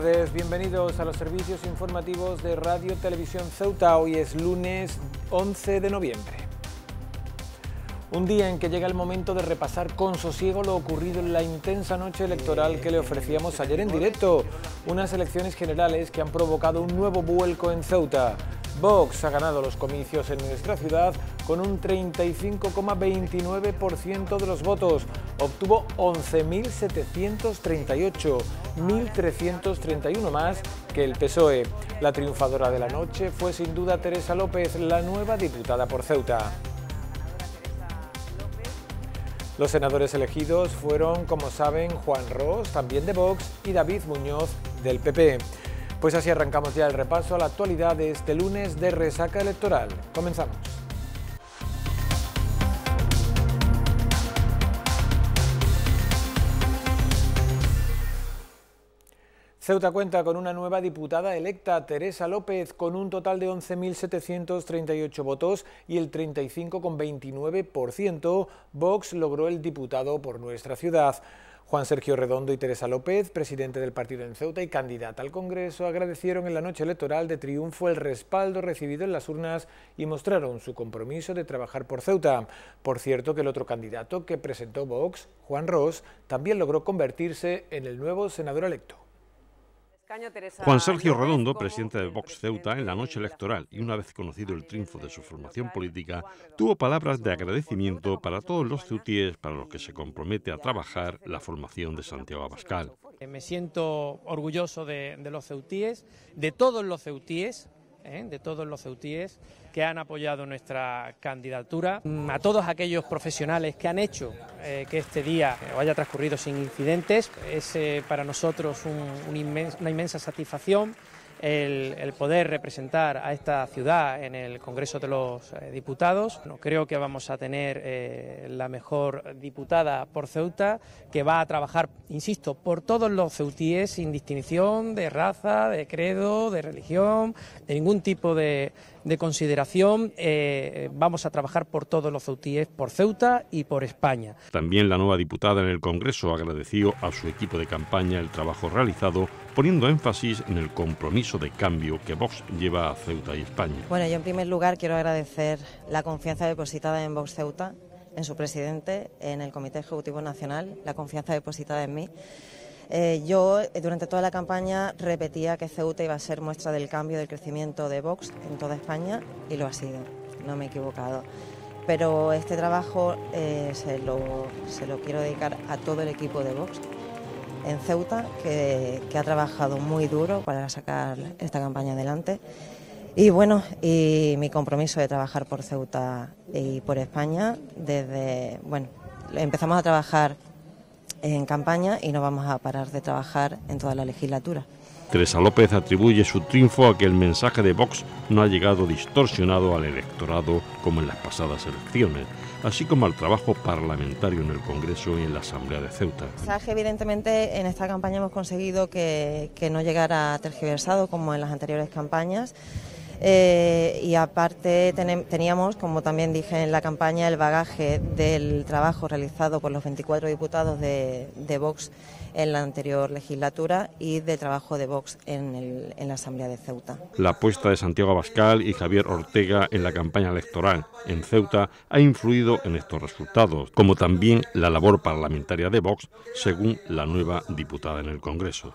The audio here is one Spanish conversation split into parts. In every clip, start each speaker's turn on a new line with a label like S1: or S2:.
S1: tardes, bienvenidos a los servicios informativos de Radio Televisión Ceuta. Hoy es lunes 11 de noviembre. Un día en que llega el momento de repasar con sosiego lo ocurrido en la intensa noche electoral que le ofrecíamos ayer en directo. Unas elecciones generales que han provocado un nuevo vuelco en Ceuta. Vox ha ganado los comicios en nuestra ciudad con un 35,29% de los votos. Obtuvo 11.738, 1.331 más que el PSOE. La triunfadora de la noche fue sin duda Teresa López, la nueva diputada por Ceuta. Los senadores elegidos fueron, como saben, Juan Ros, también de Vox, y David Muñoz, del PP. Pues así arrancamos ya el repaso a la actualidad de este lunes de resaca electoral. Comenzamos. Ceuta cuenta con una nueva diputada electa, Teresa López, con un total de 11.738 votos y el 35,29%. Vox logró el diputado por nuestra ciudad. Juan Sergio Redondo y Teresa López, presidente del partido en Ceuta y candidata al Congreso, agradecieron en la noche electoral de triunfo el respaldo recibido en las urnas y mostraron su compromiso de trabajar por Ceuta. Por cierto que el otro candidato que presentó Vox, Juan Ross, también logró convertirse en el nuevo senador electo.
S2: Juan Sergio Redondo, presidente de Vox Ceuta, en la noche electoral y una vez conocido el triunfo de su formación política, tuvo palabras de agradecimiento para todos los ceutíes para los que se compromete a trabajar la formación de Santiago Abascal.
S3: Me siento orgulloso de, los ceutíes, de todos los ceutíes, ¿eh? de todos los ceutíes que han apoyado nuestra candidatura, mm, a todos aquellos profesionales que han hecho eh, que este día eh, haya transcurrido sin incidentes. Es para nosotros una inmensa satisfacción el, poder representar a esta ciudad en el Congreso de los eh, Diputados. No creo que vamos a tener eh, la mejor diputada por Ceuta, que va a trabajar, insisto, por todos los ceutíes sin distinción de raza, de credo, de religión, de ningún tipo de de consideración. Eh, vamos a trabajar por todos los ceutíes, por Ceuta y por España.
S2: También la nueva diputada en el Congreso agradeció a su equipo de campaña el trabajo realizado, poniendo énfasis en el compromiso de cambio que Vox lleva a Ceuta y España.
S4: Bueno, yo en primer lugar quiero agradecer la confianza depositada en Vox Ceuta, en su presidente, en el Comité Ejecutivo Nacional, la confianza depositada en mí. Eh, yo eh, durante toda la campaña repetía que Ceuta iba a ser muestra del cambio, del crecimiento de Vox en toda España y lo ha sido, no me he equivocado. Pero este trabajo eh, se, lo, se, lo, quiero dedicar a todo el equipo de Vox en Ceuta, que, que ha trabajado muy duro para sacar esta campaña adelante. Y bueno, y mi compromiso de trabajar por Ceuta y por España desde, bueno, empezamos a trabajar en campaña y no vamos a parar de trabajar en toda la legislatura.
S2: Teresa López atribuye su triunfo a que el mensaje de Vox no ha llegado distorsionado al electorado como en las pasadas elecciones, así como al trabajo parlamentario en el Congreso y en la Asamblea de Ceuta. El mensaje,
S4: evidentemente, en esta campaña hemos conseguido que, que no llegara tergiversado como en las anteriores campañas. Eh, y aparte teníamos, como también dije en la campaña, el bagaje del trabajo realizado por los 24 diputados de, Vox en la anterior legislatura y de trabajo de Vox en, en la Asamblea de Ceuta.
S2: La apuesta de Santiago Abascal y Javier Ortega en la campaña electoral en Ceuta ha influido en estos resultados, como también la labor parlamentaria de Vox, según la nueva diputada en el Congreso.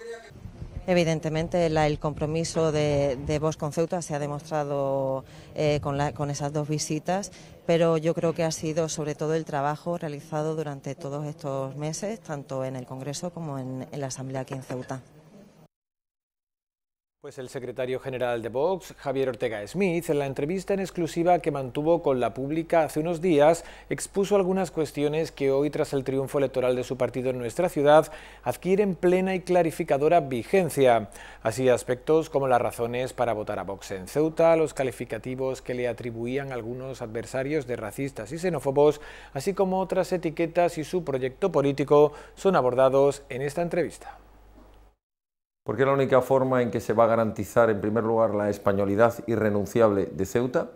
S4: Evidentemente, el compromiso de, de Vox con Ceuta se ha demostrado eh, con, esas dos visitas, pero yo creo que ha sido sobre todo el trabajo realizado durante todos estos meses, tanto en el Congreso como en, en la Asamblea aquí en Ceuta.
S1: Pues el secretario general de Vox, Javier Ortega Smith, en la entrevista en exclusiva que mantuvo con la pública hace unos días, expuso algunas cuestiones que hoy, tras el triunfo electoral de su partido en nuestra ciudad, adquieren plena y clarificadora vigencia. Así, aspectos como las razones para votar a Vox en Ceuta, los calificativos que le atribuían algunos adversarios de racistas y xenófobos, así como otras etiquetas y su proyecto político, son abordados en esta entrevista
S5: porque es la única forma en que se va a garantizar, en primer lugar, la españolidad irrenunciable de Ceuta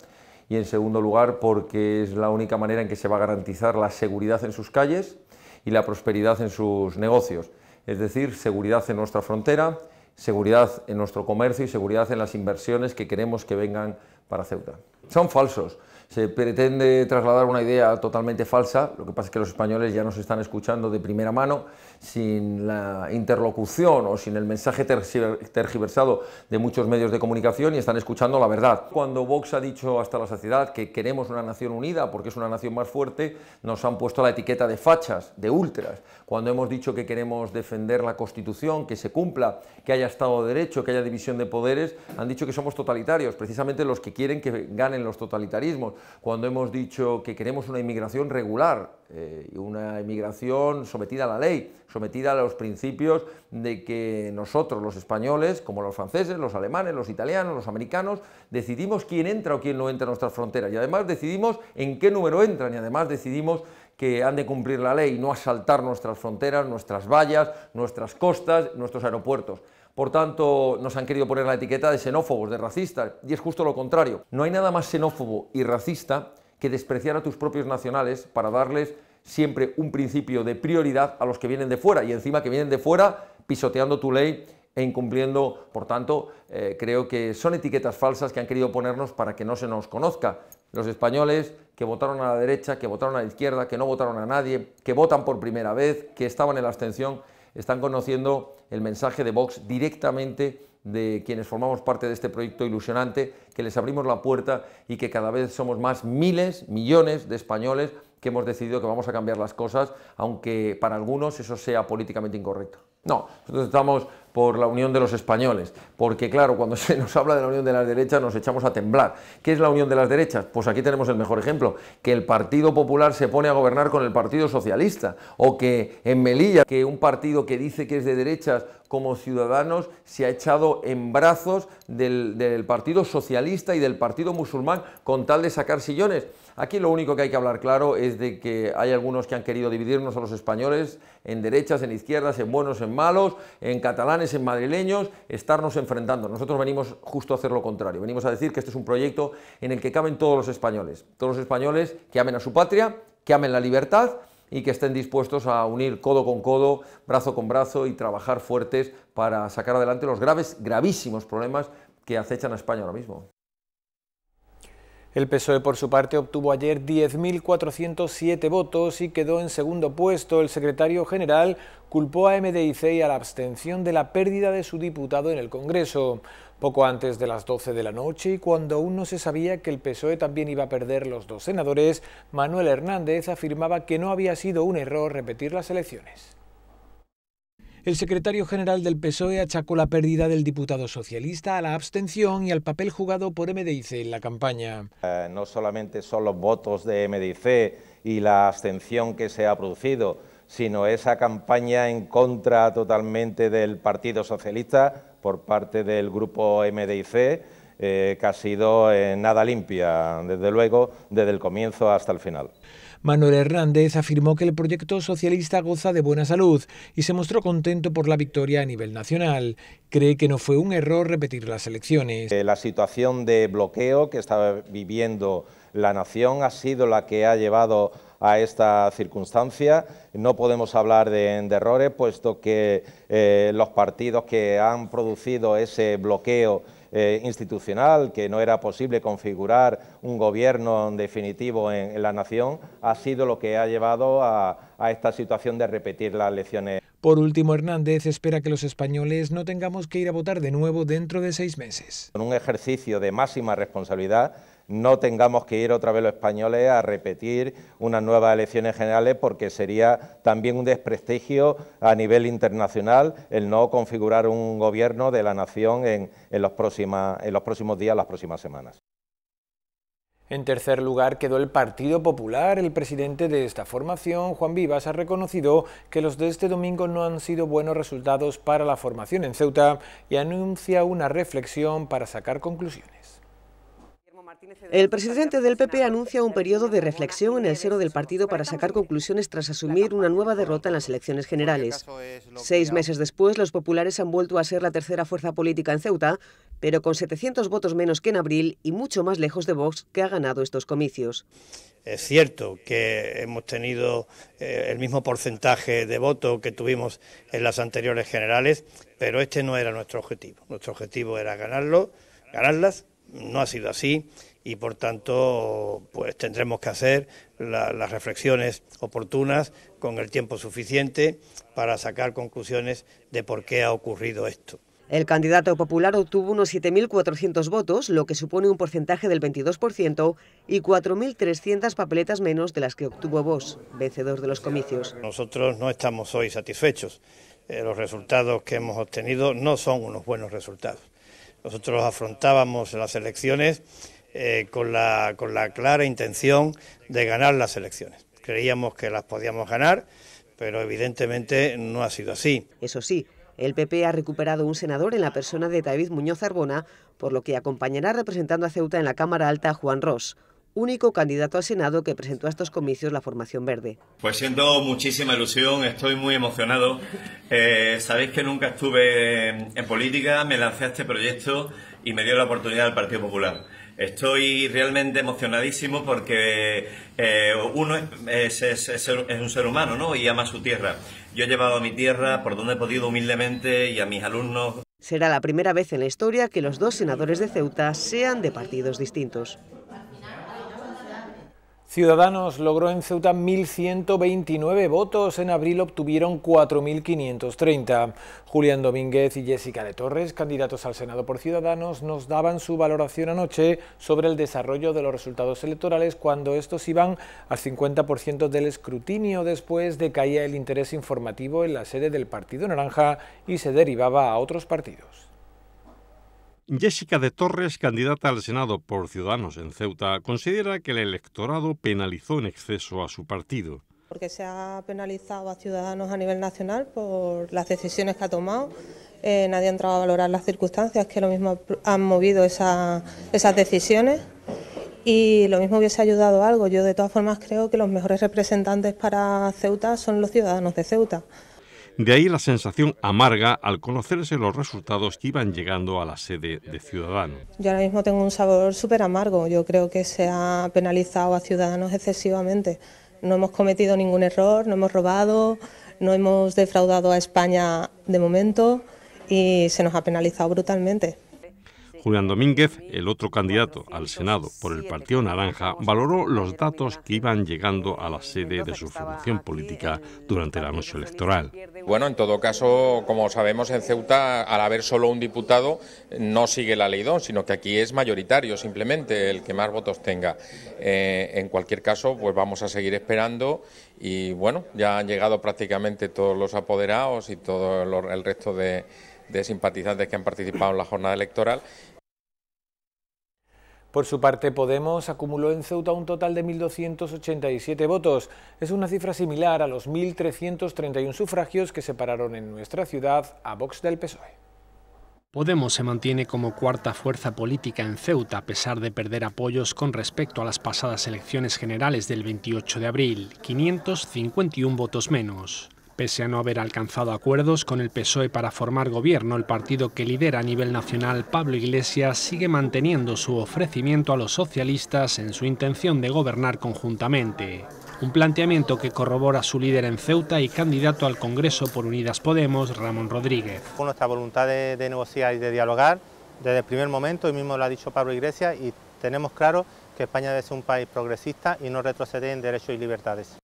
S5: y, en segundo lugar, porque es la única manera en que se va a garantizar la seguridad en sus calles y la prosperidad en sus negocios. Es decir, seguridad en nuestra frontera, seguridad en nuestro comercio y seguridad en las inversiones que queremos que vengan para Ceuta. Son falsos se pretende trasladar una idea totalmente falsa, lo que pasa es que los españoles ya nos están escuchando de primera mano, sin la interlocución o sin el mensaje tergiversado de muchos medios de comunicación y están escuchando la verdad. Cuando Vox ha dicho hasta la saciedad que queremos una nación unida porque es una nación más fuerte, nos han puesto la etiqueta de fachas, de ultras cuando hemos dicho que queremos defender la Constitución, que se cumpla, que haya Estado de Derecho, que haya división de poderes, han dicho que somos totalitarios, precisamente los que quieren que ganen los totalitarismos. Cuando hemos dicho que queremos una inmigración regular, eh, una inmigración sometida a la ley, sometida a los principios de que nosotros, los españoles, como los franceses, los alemanes, los italianos, los americanos, decidimos quién entra o quién no entra a nuestras fronteras y además decidimos en qué número entran y además decidimos que han de cumplir la ley, no asaltar nuestras fronteras, nuestras vallas, nuestras costas, nuestros aeropuertos. Por tanto, nos han querido poner la etiqueta de xenófobos, de racistas, y es justo lo contrario. No hay nada más xenófobo y racista que despreciar a tus propios nacionales para darles siempre un principio de prioridad a los que vienen de fuera, y encima que vienen de fuera pisoteando tu ley e incumpliendo, por tanto, eh, creo que son etiquetas falsas que han querido ponernos para que no se nos conozca, los españoles que votaron a la derecha, que votaron a la izquierda, que no votaron a nadie, que votan por primera vez, que estaban en la abstención, están conociendo el mensaje de Vox directamente de quienes formamos parte de este proyecto ilusionante, que les abrimos la puerta y que cada vez somos más miles, millones de españoles que hemos decidido que vamos a cambiar las cosas, aunque para algunos eso sea políticamente incorrecto. No, nosotros estamos por la Unión de los Españoles, porque claro, cuando se nos habla de la Unión de las Derechas nos echamos a temblar. ¿Qué es la Unión de las Derechas? Pues aquí tenemos el mejor ejemplo, que el Partido Popular se pone a gobernar con el Partido Socialista, o que en Melilla, que un partido que dice que es de derechas como Ciudadanos se ha echado en brazos del, Partido Socialista y del Partido Musulmán con tal de sacar sillones. Aquí lo único que hay que hablar claro es de que hay algunos que han querido dividirnos a los españoles en derechas, en izquierdas, en buenos, en malos, en catalanes, en madrileños, estarnos enfrentando. Nosotros venimos justo a hacer lo contrario. Venimos a decir que este es un proyecto en el que caben todos los españoles. Todos los españoles que amen a su patria, que amen la libertad y que estén dispuestos a unir codo con codo, brazo con brazo y trabajar fuertes para sacar adelante los graves, gravísimos problemas que acechan a España ahora mismo. El PSOE, por su parte, obtuvo ayer
S1: 10.407 votos y quedó en segundo puesto. El secretario general culpó a MDIC y a la abstención de la pérdida de su diputado en el Congreso. Poco antes de las 12 de la noche y cuando aún no se sabía que el PSOE también iba a perder los dos senadores, Manuel Hernández afirmaba que no había sido un error repetir las elecciones. El secretario general del PSOE achacó la pérdida del diputado socialista a la abstención y al papel jugado por MDIC en la campaña.
S6: Eh, no solamente son los votos de MDIC y la abstención que se ha producido, sino esa campaña en contra totalmente del Partido Socialista por parte del grupo MDIC, eh, que ha sido eh, nada limpia, desde luego, desde el comienzo hasta el final.
S1: Manuel Hernández afirmó que el proyecto socialista goza de buena salud y se mostró contento por la victoria a nivel nacional. Cree que no fue un error repetir las elecciones.
S6: Eh, la situación de bloqueo que estaba viviendo la nación ha sido la que ha llevado a esta circunstancia. No podemos hablar de, errores, puesto que eh, los partidos que han producido ese bloqueo eh, institucional, que no era posible configurar un gobierno definitivo en, la nación, ha sido lo que ha llevado a, a esta situación de repetir las elecciones. Por
S1: último, Hernández espera que los españoles no tengamos que ir a votar de nuevo dentro de seis meses.
S6: Con un ejercicio de máxima responsabilidad no tengamos que ir otra vez los españoles a repetir unas nuevas elecciones generales porque sería también un desprestigio a nivel internacional el no configurar un gobierno de la nación en, los próximos días, las próximas semanas.
S1: En tercer lugar quedó el Partido Popular. El presidente de esta formación, Juan Vivas, ha reconocido que los de este domingo no han sido buenos resultados para la formación en Ceuta y anuncia una reflexión para
S7: sacar conclusiones. El presidente del PP anuncia un periodo de reflexión en el seno del partido para sacar conclusiones tras asumir una nueva derrota en las elecciones generales. Seis meses después, los populares han vuelto a ser la tercera fuerza política en Ceuta, pero con 700 votos menos que en abril y mucho más lejos de Vox, que ha ganado estos comicios. Es
S8: cierto que hemos tenido eh, el mismo porcentaje de voto que tuvimos en las anteriores generales, pero este no era nuestro objetivo. Nuestro objetivo era ganarlo, ganarlas, no ha sido así y por tanto pues tendremos que hacer las reflexiones oportunas con el tiempo suficiente para sacar conclusiones de por qué ha ocurrido esto.
S7: El candidato popular obtuvo unos 7.400 votos, lo que supone un porcentaje del 22% y 4.300 papeletas menos de las que obtuvo Vos,
S8: vencedor de los comicios. Nosotros no estamos hoy satisfechos. Eh, los resultados que hemos obtenido no son unos buenos resultados. Nosotros afrontábamos las elecciones eh, con, la, con la clara intención de ganar las elecciones. Creíamos que las podíamos ganar, pero evidentemente no ha sido
S7: así. Eso sí, el PP ha recuperado un senador en la persona de David Muñoz Arbona, por lo que acompañará representando a Ceuta en la Cámara Alta a Juan Ross único candidato al Senado que presentó a estos comicios la formación verde.
S8: Pues siento muchísima ilusión, estoy muy emocionado. Eh, sabéis que nunca estuve en política, me lancé a este proyecto y me dio la oportunidad al Partido Popular. Estoy realmente emocionadísimo porque eh, uno es, es, un ser humano ¿no? y ama su tierra. Yo he llevado a mi tierra por donde he podido humildemente y a mis alumnos.
S7: Será la primera vez en la historia que los dos senadores de Ceuta sean de partidos distintos. Ciudadanos
S1: logró en Ceuta 1.129 votos, en abril obtuvieron 4.530. Julián Domínguez y Jessica de Torres, candidatos al Senado por Ciudadanos, nos daban su valoración anoche sobre el desarrollo de los resultados electorales cuando estos iban al 50% del escrutinio, después de caía el interés informativo en la sede del Partido Naranja y se derivaba a otros partidos.
S2: Jessica de Torres, candidata al Senado por Ciudadanos en Ceuta, considera que el electorado penalizó en exceso a su partido.
S4: Porque se ha penalizado a Ciudadanos a nivel nacional por las decisiones que ha tomado. Eh, nadie ha entrado a valorar las circunstancias que lo mismo han movido esas decisiones y lo mismo hubiese ayudado algo. Yo de todas formas creo que los mejores representantes para Ceuta son los ciudadanos de Ceuta.
S2: De ahí la sensación amarga al conocerse los resultados que iban llegando a la sede de Ciudadanos.
S4: Yo ahora mismo tengo un sabor súper amargo. Yo creo que se ha penalizado a Ciudadanos excesivamente. No hemos cometido ningún error, no hemos robado, no hemos defraudado a España de momento y se nos ha penalizado brutalmente.
S2: Julián Domínguez, el otro candidato al Senado por el Partido Naranja, valoró los datos que iban
S6: llegando a la sede de su formación política durante el noche electoral. Bueno, en todo caso, como sabemos, en Ceuta, al haber solo un diputado, no sigue la ley 2, sino que aquí es mayoritario simplemente el que más votos tenga. Eh, en cualquier caso, pues vamos a seguir esperando y bueno, ya han llegado prácticamente todos los apoderados y todo el resto de simpatizantes que han participado en la jornada electoral
S1: por su parte, Podemos acumuló en Ceuta un total de 1.287 votos. Es una cifra similar a los 1.331 sufragios que separaron en nuestra ciudad a Vox del PSOE.
S3: Podemos se mantiene como cuarta fuerza política en Ceuta, a pesar de perder apoyos con respecto a las pasadas elecciones generales del 28 de abril, 551 votos menos. Pese a no haber alcanzado acuerdos con el PSOE para formar gobierno, el partido que lidera a nivel nacional Pablo Iglesias sigue manteniendo su ofrecimiento a los socialistas en su intención de gobernar conjuntamente. Un planteamiento que corrobora su líder en Ceuta y candidato al Congreso por Unidas Podemos, Ramón Rodríguez.
S6: Con nuestra voluntad de, negociar y de dialogar desde el primer momento, y mismo lo ha dicho Pablo Iglesias, y tenemos claro que España debe ser un país progresista y no retrocede en derechos y libertades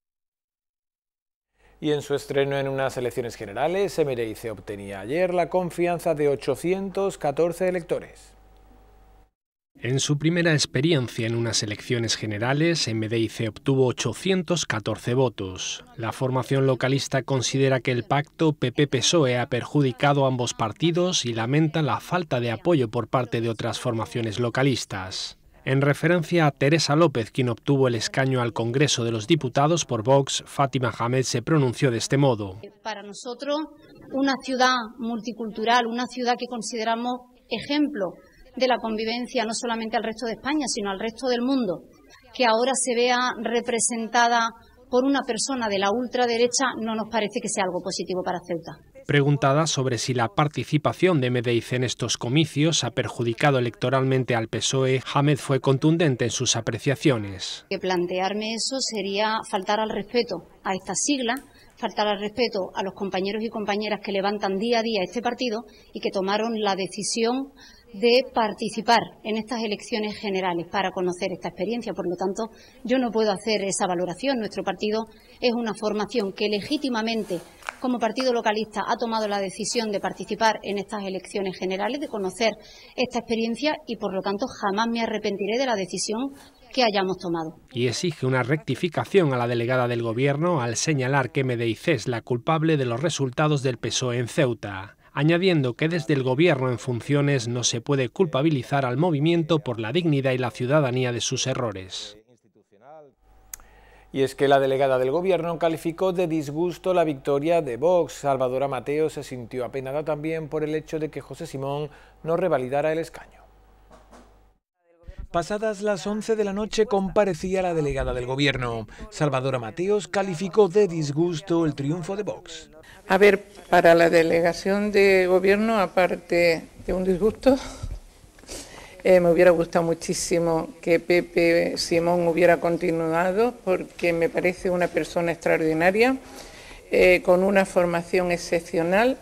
S6: y en su estreno en unas elecciones generales,
S1: MDIC obtenía ayer la confianza de 814 electores.
S3: En su primera experiencia en unas elecciones generales, MDIC obtuvo 814 votos. La formación localista considera que el pacto PP-PSOE ha perjudicado a ambos partidos y lamenta la falta de apoyo por parte de otras formaciones localistas en referencia a Teresa López, quien obtuvo el escaño al Congreso de los Diputados por Vox, Fátima Hamed se pronunció de este modo. Eh,
S9: para nosotros, una ciudad multicultural, una ciudad que consideramos ejemplo de la convivencia no solamente al resto de España, sino al resto del mundo, que ahora se vea representada por una persona de la ultraderecha, no nos parece que sea algo positivo para Ceuta.
S3: Preguntada sobre si la participación de MDIC en estos comicios ha perjudicado electoralmente al PSOE, Hamed fue contundente en sus apreciaciones.
S9: Que plantearme eso sería faltar al respeto a esta sigla, faltar al respeto a los compañeros y compañeras que levantan día a día este partido y que tomaron la decisión de participar en estas elecciones generales para conocer esta experiencia. Por lo tanto, yo no puedo hacer esa valoración. Nuestro partido es una formación que legítimamente como Partido Localista ha tomado la decisión de participar en estas elecciones generales, de conocer esta experiencia y, por lo tanto, jamás me arrepentiré de la decisión que hayamos tomado.
S3: Y exige una rectificación a la delegada del Gobierno al señalar que MDIC es la culpable de los resultados del PSOE en Ceuta añadiendo que desde el gobierno en funciones no se puede culpabilizar al movimiento por la dignidad y la ciudadanía de sus errores.
S1: Y es que la delegada del Gobierno calificó de disgusto la victoria de Vox. Salvadora Mateo se sintió apenada también por el hecho de que José Simón no revalidara el escaño. Pasadas las 11 de la noche comparecía la delegada del gobierno. Salvadora Mateos calificó de disgusto el triunfo de Vox.
S9: A ver, para la delegación de gobierno, aparte de un disgusto, eh, me hubiera gustado muchísimo que Pepe Simón hubiera continuado porque me parece una persona extraordinaria, eh, con una formación excepcional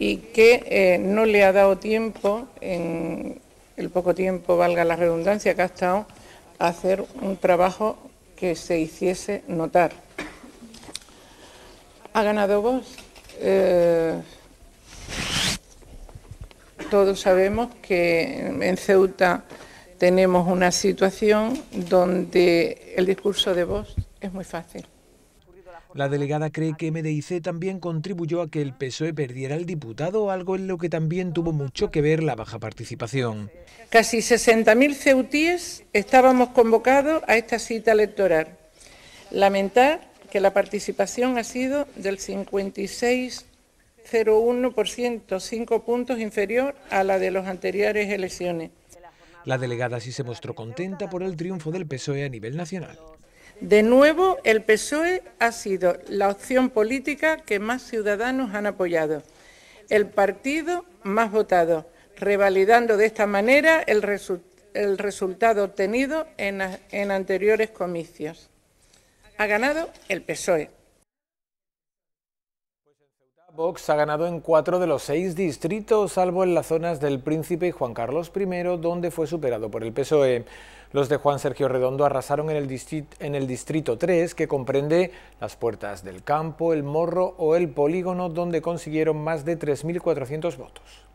S9: y que eh, no le ha dado tiempo, en el poco tiempo, valga la redundancia, que ha estado, a hacer un trabajo que se hiciese notar. Ha ganado vos todos sabemos que en Ceuta tenemos una situación donde el discurso de voz es muy fácil.
S1: La delegada cree que MDIC también contribuyó a que el PSOE
S9: perdiera el diputado, algo en lo que también tuvo mucho que ver la baja participación. Casi 60.000 ceutíes estábamos convocados a esta cita electoral. Lamentar que la participación ha sido del 56 0,1%, cinco puntos inferior a la de las anteriores elecciones.
S1: La delegada sí se mostró contenta por el triunfo del PSOE a nivel nacional.
S9: De nuevo, el PSOE ha sido la opción política que más ciudadanos han apoyado, el partido más votado, revalidando de esta manera el, resultado obtenido en anteriores comicios. Ha ganado el PSOE.
S1: Vox ha ganado en cuatro de los seis distritos, salvo en las zonas del Príncipe y Juan Carlos I, donde fue superado por el PSOE. Los de Juan Sergio Redondo arrasaron en el, distrito, en el distrito 3, que comprende las puertas del campo, el morro o el polígono, donde consiguieron
S7: más de 3.400 votos.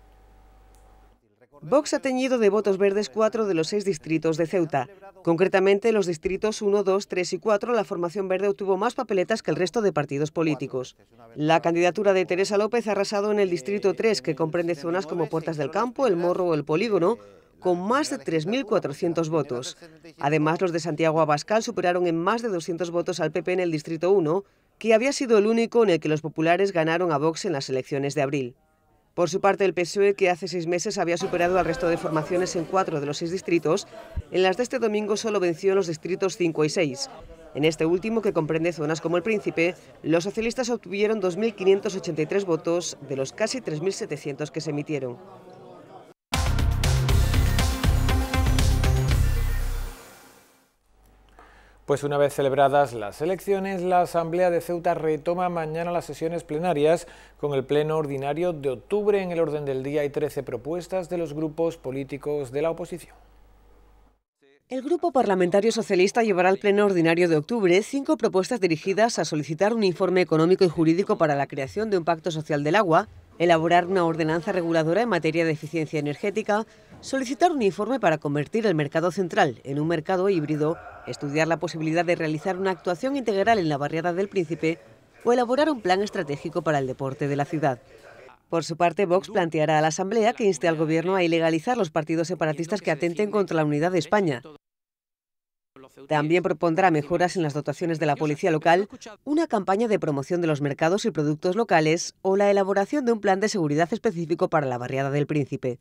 S7: Vox ha teñido de votos verdes cuatro de los seis distritos de Ceuta. Concretamente, los distritos 1, 2, 3 y 4, la formación verde obtuvo más papeletas que el resto de partidos políticos. La candidatura de Teresa López ha arrasado en el distrito 3, que comprende zonas como Puertas del Campo, El Morro o El Polígono, con más de 3.400 votos. Además, los de Santiago Abascal superaron en más de 200 votos al PP en el distrito 1, que había sido el único en el que los populares ganaron a Vox en las elecciones de abril. Por su parte, el PSOE, que hace seis meses había superado al resto de formaciones en cuatro de los seis distritos, en las de este domingo solo venció en los distritos 5 y 6. En este último, que comprende zonas como El Príncipe, los socialistas obtuvieron 2.583 votos de los casi 3.700 que se emitieron.
S1: Pues una vez celebradas las elecciones, la Asamblea de Ceuta retoma mañana las sesiones plenarias con el pleno ordinario de octubre. En el orden del día hay 13 propuestas de los grupos políticos de la oposición.
S7: El Grupo Parlamentario Socialista llevará al Pleno Ordinario de octubre cinco propuestas dirigidas a solicitar un informe económico y jurídico para la creación de un pacto social del agua, elaborar una ordenanza reguladora en materia de eficiencia energética, solicitar un informe para convertir el mercado central en un mercado híbrido, estudiar la posibilidad de realizar una actuación integral en la barriada del Príncipe o elaborar un plan estratégico para el deporte de la ciudad. Por su parte, Vox planteará a la Asamblea que inste al Gobierno a ilegalizar los partidos separatistas que atenten contra la unidad de España, también propondrá mejoras en las dotaciones de la policía local, una campaña de promoción de los mercados y productos locales o la elaboración de un plan de seguridad específico para la barriada del Príncipe.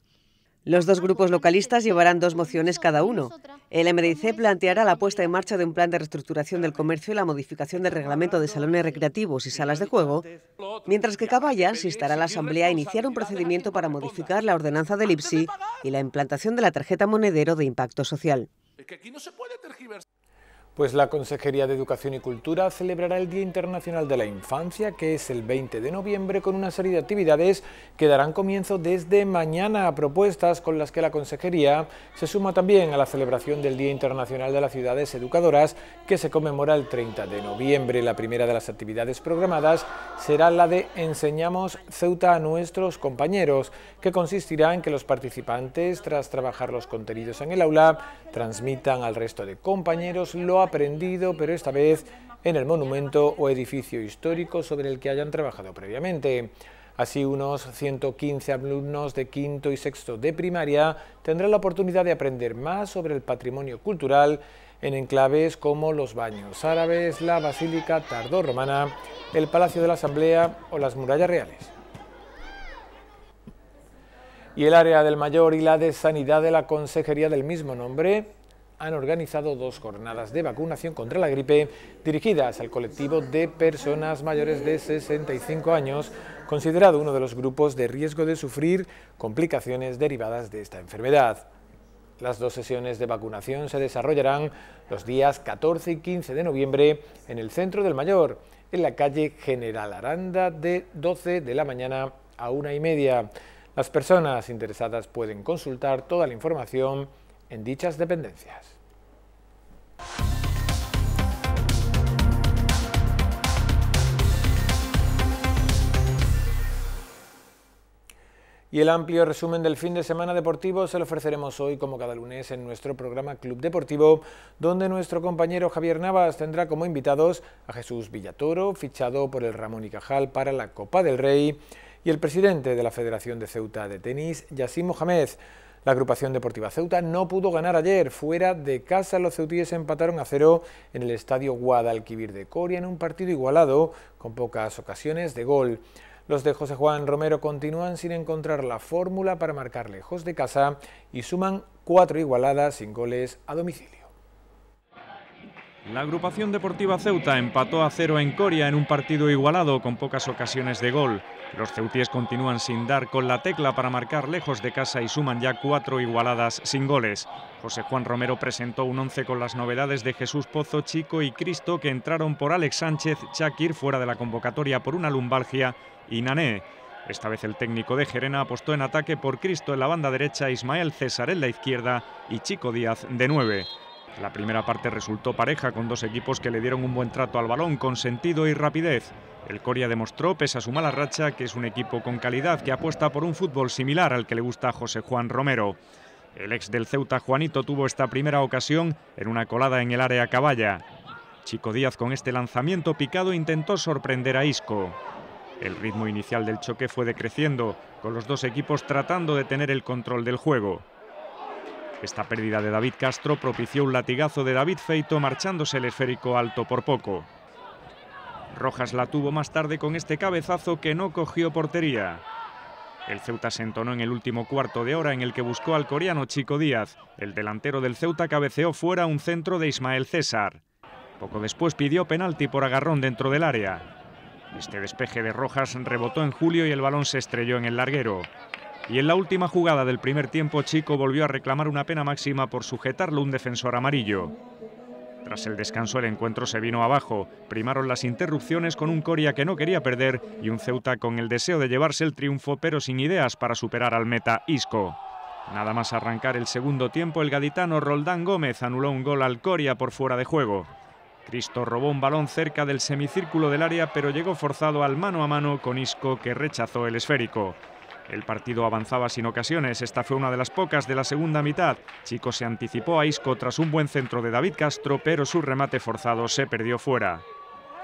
S7: Los dos grupos localistas llevarán dos mociones cada uno. El MDC planteará la puesta en marcha de un plan de reestructuración del comercio y la modificación del reglamento de salones recreativos y salas de juego, mientras que Caballas instará a la Asamblea a iniciar un procedimiento para modificar la ordenanza del IPSI y la implantación de la tarjeta monedero de impacto social que aquí no se puede
S6: tergiversar.
S1: Pues la Consejería de Educación y Cultura celebrará el Día Internacional de la Infancia, que es el 20 de noviembre, con una serie de actividades que darán comienzo desde mañana a propuestas con las que la Consejería se suma también a la celebración del Día Internacional de las Ciudades Educadoras, que se conmemora el 30 de noviembre. La primera de las actividades programadas será la de Enseñamos Ceuta a nuestros compañeros, que consistirá en que los participantes, tras trabajar los contenidos en el aula, transmitan al resto de compañeros lo aprendido, pero esta vez en el monumento o edificio histórico sobre el que hayan trabajado previamente. Así, unos 115 alumnos de quinto y sexto de primaria tendrán la oportunidad de aprender más sobre el patrimonio cultural en enclaves como los baños árabes, la Basílica Tardorromana, el Palacio de la Asamblea o las murallas reales. Y el área del mayor y la de sanidad de la Consejería del mismo nombre han organizado dos jornadas de vacunación contra la gripe dirigidas al colectivo de personas mayores de 65 años, considerado uno de los grupos de riesgo de sufrir complicaciones derivadas de esta enfermedad. Las dos sesiones de vacunación se desarrollarán los días 14 y 15 de noviembre en el Centro del Mayor, en la calle General Aranda de 12 de la mañana a una y media. Las personas interesadas pueden consultar toda la información en dichas dependencias. Y el amplio resumen del fin de semana deportivo se lo ofreceremos hoy, como cada lunes, en nuestro programa Club Deportivo, donde nuestro compañero Javier Navas tendrá como invitados a Jesús Villatoro, fichado por el Ramón y Cajal para la Copa del Rey, y el presidente de la Federación de Ceuta de Tenis, Yassim Mohamed, la agrupación deportiva Ceuta no pudo ganar ayer. Fuera de casa los ceutíes empataron a cero en el estadio Guadalquivir de Coria en un partido igualado con pocas ocasiones de gol. Los de José Juan Romero continúan sin encontrar la fórmula para marcar lejos de casa y suman cuatro igualadas sin goles a domicilio. La agrupación deportiva Ceuta
S10: empató a cero en Coria en un partido igualado con pocas ocasiones de gol. Los ceutíes continúan sin dar con la tecla para marcar lejos de casa y suman ya cuatro igualadas sin goles. José Juan Romero presentó un once con las novedades de Jesús Pozo, Chico y Cristo que entraron por Alex Sánchez, Chakir fuera de la convocatoria por una lumbalgia y Nané. Esta vez el técnico de Gerena apostó en ataque por Cristo en la banda derecha, Ismael César en la izquierda y Chico Díaz de nueve. La primera parte resultó pareja con dos equipos que le dieron un buen trato al balón con sentido y rapidez. El Coria demostró, pese a su mala racha, que es un equipo con calidad que apuesta por un fútbol similar al que le gusta a José Juan Romero. El ex del Ceuta, Juanito, tuvo esta primera ocasión en una colada en el área caballa. Chico Díaz con este lanzamiento picado intentó sorprender a Isco. El ritmo inicial del choque fue decreciendo, con los dos equipos tratando de tener el control del juego. Esta pérdida de David Castro propició un latigazo de David Feito marchándose el esférico alto por poco. Rojas la tuvo más tarde con este cabezazo que no cogió portería. El Ceuta se entonó en el último cuarto de hora en el que buscó al coreano Chico Díaz. El delantero del Ceuta cabeceó fuera un centro de Ismael César. Poco después pidió penalti por agarrón dentro del área. Este despeje de Rojas rebotó en Julio y el balón se estrelló en el larguero. Y en la última jugada del primer tiempo, Chico volvió a reclamar una pena máxima por sujetarlo un defensor amarillo. Tras el descanso el encuentro se vino abajo, primaron las interrupciones con un Coria que no quería perder y un Ceuta con el deseo de llevarse el triunfo pero sin ideas para superar al meta Isco. Nada más arrancar el segundo tiempo el gaditano Roldán Gómez anuló un gol al Coria por fuera de juego. Cristo robó un balón cerca del semicírculo del área pero llegó forzado al mano a mano con Isco que rechazó el esférico. El partido avanzaba sin ocasiones, esta fue una de las pocas de la segunda mitad. Chico se anticipó a Isco tras un buen centro de David Castro, pero su remate forzado se perdió fuera.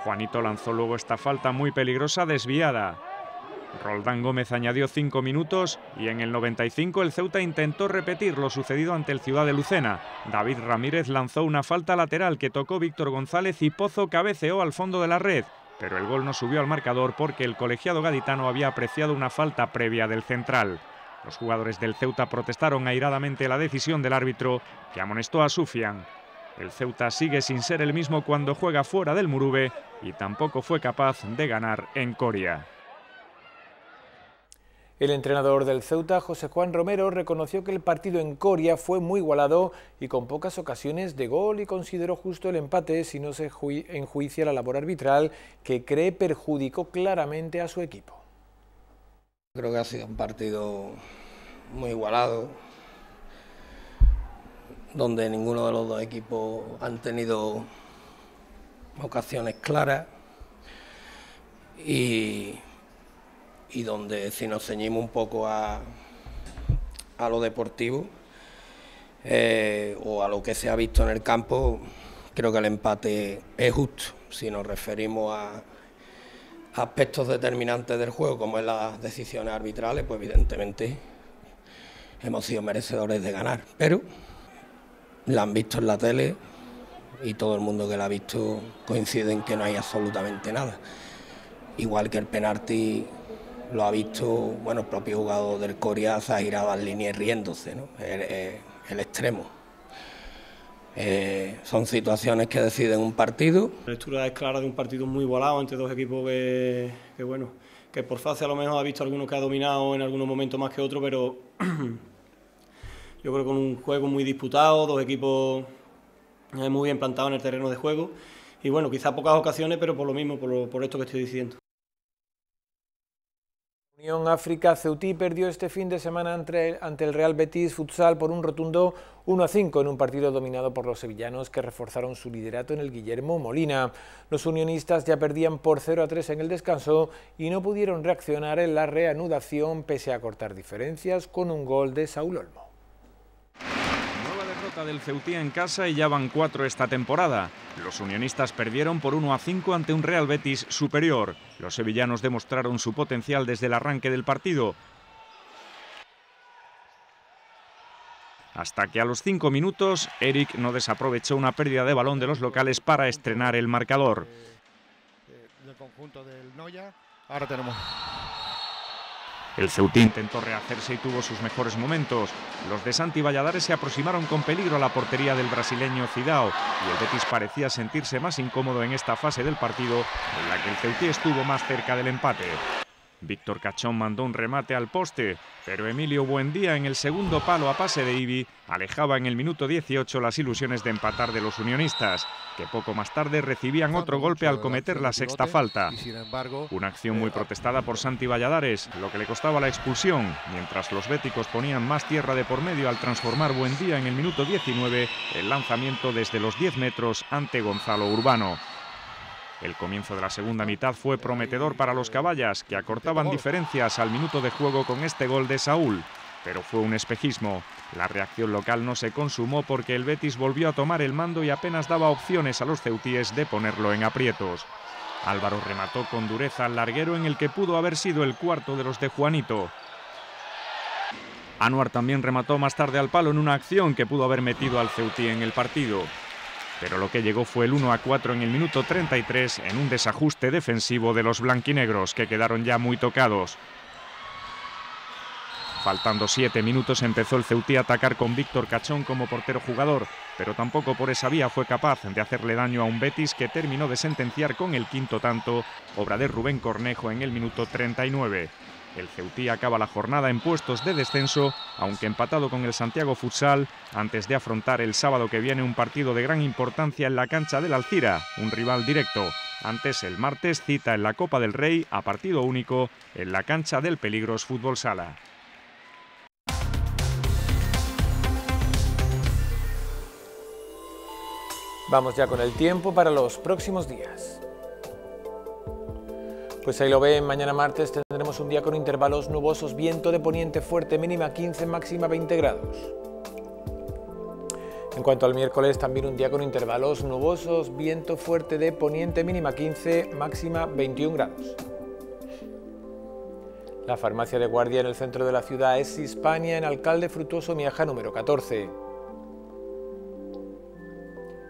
S10: Juanito lanzó luego esta falta muy peligrosa desviada. Roldán Gómez añadió cinco minutos y en el 95 el Ceuta intentó repetir lo sucedido ante el Ciudad de Lucena. David Ramírez lanzó una falta lateral que tocó Víctor González y Pozo cabeceó al fondo de la red pero el gol no subió al marcador porque el colegiado gaditano había apreciado una falta previa del central. Los jugadores del Ceuta protestaron airadamente la decisión del árbitro, que amonestó a Sufian. El Ceuta sigue sin ser el mismo cuando juega fuera del Murube y
S1: tampoco fue capaz de ganar en Coria. El entrenador del Ceuta, José Juan Romero, reconoció que el partido en Coria fue muy igualado y con pocas ocasiones de gol y consideró justo el empate si no se enjuicia la labor arbitral que cree perjudicó claramente a su equipo. Creo que ha sido un partido muy igualado,
S8: donde ninguno de los dos equipos han tenido ocasiones claras y y donde si nos ceñimos un poco a, a lo deportivo eh, o a lo que se ha visto en el campo, creo que el empate es justo si nos referimos a aspectos determinantes del juego, como es las decisiones arbitrales, pues evidentemente hemos sido merecedores de ganar, pero la han visto en la tele y todo el mundo que la ha visto coincide en que no hay absolutamente nada. Igual que el penalti lo ha visto, bueno, el propio jugador del Coria, las línea riéndose, ¿no? El, el, extremo. Eh, son situaciones que deciden un partido. La lectura es clara de un partido muy volado entre dos equipos que, bueno, que por fase a lo mejor ha visto alguno que ha dominado en algunos momentos más que otro, pero yo creo que con un juego muy disputado, dos equipos eh, muy bien plantados en el terreno de juego. Y bueno, quizá pocas
S1: ocasiones, pero por lo mismo, por esto que estoy diciendo. Unión África Ceutí perdió este fin de semana ante el Real Betis Futsal por un rotundo 1 a 5 en un partido dominado por los sevillanos que reforzaron su liderato en el Guillermo Molina. Los unionistas ya perdían por 0 a 3 en el descanso y no pudieron reaccionar en la reanudación pese a cortar diferencias con un gol de Saúl Olmo
S10: del Ceutí en casa y ya van cuatro esta temporada. Los unionistas perdieron por 1 a 5 ante un Real Betis superior. Los sevillanos demostraron su potencial desde el arranque del partido. Hasta que a los cinco minutos, Eric no desaprovechó una pérdida de balón de los locales para estrenar el marcador.
S6: Eh, Ahora tenemos
S10: el Ceutí intentó rehacerse y tuvo sus mejores momentos. Los de Santi Valladares se aproximaron con peligro a la portería del brasileño Cidao y el Betis parecía sentirse más incómodo en esta fase del partido en la que el Ceutí estuvo más cerca del empate. Víctor Cachón mandó un remate al poste, pero Emilio Buendía en el segundo palo a pase de Ibi alejaba en el minuto 18 las ilusiones de empatar de los unionistas, que poco más tarde recibían otro golpe al cometer la sexta falta. Una acción muy eh, protestada por Santi Valladares, lo que le costaba la expulsión, mientras los béticos ponían más tierra de por medio al transformar Buendía en el minuto 19 el lanzamiento desde los 10 metros ante Gonzalo Urbano. El comienzo de la segunda mitad fue prometedor para los caballas, que acortaban diferencias al minuto de juego con este gol de Saúl. Pero fue un espejismo. La reacción local no se consumó porque el Betis volvió a tomar el mando y apenas daba opciones a los ceutíes de ponerlo en aprietos. Álvaro remató con dureza al larguero en el que pudo haber sido el cuarto de los de Juanito. Anuar también remató más tarde al palo en una acción que pudo haber metido al Ceutí en el partido pero lo que llegó fue el 1 a 4 en el minuto 33 en un desajuste defensivo de los blanquinegros que quedaron ya muy tocados. Faltando 7 minutos empezó el Ceutí a atacar con Víctor Cachón como portero jugador, pero tampoco por esa vía fue capaz de hacerle daño a un Betis que terminó de sentenciar con el quinto tanto, obra de Rubén Cornejo en el minuto 39. El Ceutí acaba la jornada en puestos de descenso, aunque empatado con el Santiago Futsal, antes de afrontar el sábado que viene un partido de gran importancia en la cancha del Alcira, un rival directo. Antes el martes cita en la Copa del Rey a partido único en la cancha del Peligros
S1: Fútbol Sala. Vamos ya con el tiempo para los próximos días. Pues ahí lo ven, mañana martes tenemos un día con intervalos nubosos, viento de poniente fuerte, mínima 15, máxima 20 grados. En cuanto al miércoles, también un día con intervalos nubosos, viento fuerte de poniente, mínima 15, máxima 21 grados. La farmacia de guardia en el centro de la ciudad es Hispania en Alcalde Frutuoso Miaja número 14.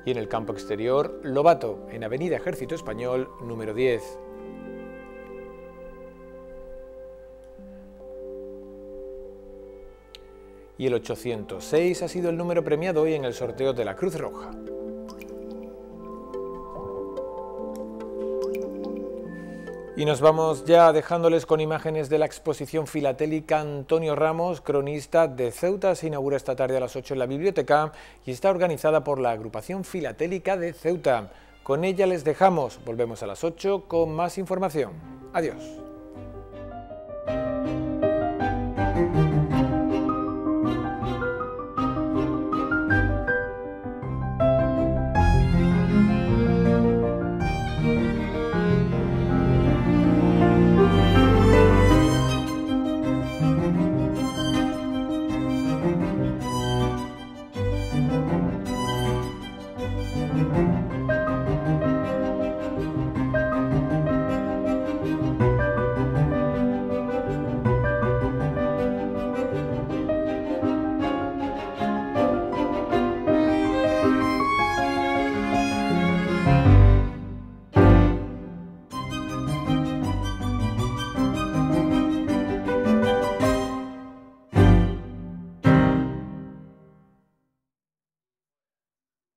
S1: Y en el campo exterior, Lobato, en Avenida Ejército Español número 10. y el 806 ha sido el número premiado hoy en el sorteo de la Cruz Roja. Y nos vamos ya dejándoles con imágenes de la exposición filatélica Antonio Ramos, cronista de Ceuta. Se inaugura esta tarde a las 8 en la biblioteca y está organizada por la agrupación filatélica de Ceuta. Con ella les dejamos. Volvemos a las 8 con más información. Adiós.